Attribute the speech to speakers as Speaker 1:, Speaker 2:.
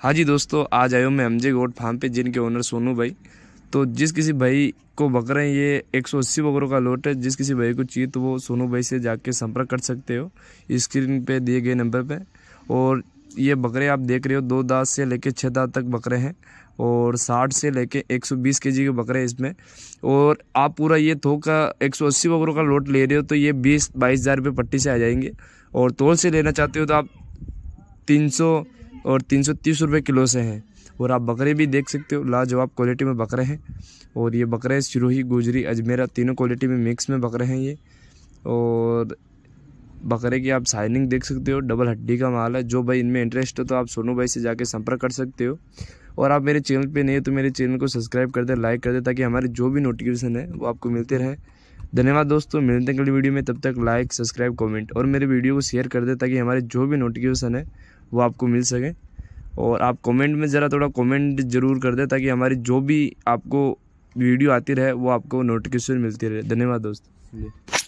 Speaker 1: हाँ जी दोस्तों आज आयो मैं एमजे गोट फार्म पे जिनके ओनर सोनू भाई तो जिस किसी भाई को बकरे ये एक सौ अस्सी बकरों का लोट है जिस किसी भाई को चाहिए तो वो सोनू भाई से जाके संपर्क कर सकते हो स्क्रीन पे दिए गए नंबर पे और ये बकरे आप देख रहे हो दो दाँत से लेके छः दाँत तक बकरे हैं और साठ से लेके 120 केजी के बकरे हैं इसमें और आप पूरा ये थोक का अस्सी बकरों का लोट ले रहे हो तो ये बीस बाईस हज़ार रुपये पट्टी से आ जाएंगे और तोल से लेना चाहते हो तो आप तीन सौ और तीन सौ तीस रुपये किलो से हैं और आप बकरे भी देख सकते हो लाजवाब क्वालिटी में बकरे हैं और ये बकरे सिरोही गुजरी अजमेरा तीनों क्वालिटी में मिक्स में बकरे हैं ये और बकरे की आप साइनिंग देख सकते हो डबल हड्डी का माल है जो भाई इनमें इंटरेस्ट हो तो आप सोनू भाई से जाके संपर्क कर सकते हो और आप मेरे चैनल पे नहीं हो तो मेरे चैनल को सब्सक्राइब कर दें लाइक कर दें ताकि हमारे जो भी नोटिफिकेशन है वो आपको मिलते रहे धन्यवाद दोस्तों मिलते हैं अगली वीडियो में तब तक लाइक सब्सक्राइब कॉमेंट और मेरे वीडियो को शेयर कर दें ताकि हमारे जो भी नोटिफिकेशन है वो आपको मिल सके और आप कमेंट में ज़रा थोड़ा कमेंट ज़रूर कर दें ताकि हमारी जो भी आपको वीडियो आती रहे वो आपको नोटिफिकेशन मिलती रहे धन्यवाद
Speaker 2: दोस्त